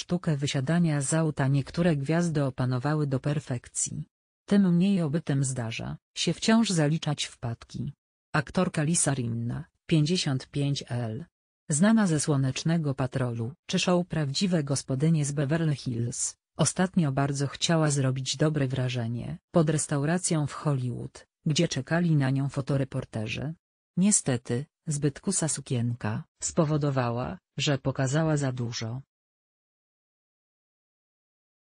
Sztukę wysiadania z auta niektóre gwiazdy opanowały do perfekcji. Tym mniej obytem zdarza się wciąż zaliczać wpadki. Aktorka Lisa Rinna, 55L. Znana ze Słonecznego Patrolu, czy show Prawdziwe Gospodynie z Beverly Hills, ostatnio bardzo chciała zrobić dobre wrażenie pod restauracją w Hollywood, gdzie czekali na nią fotoreporterzy. Niestety, zbyt kusa sukienka spowodowała, że pokazała za dużo.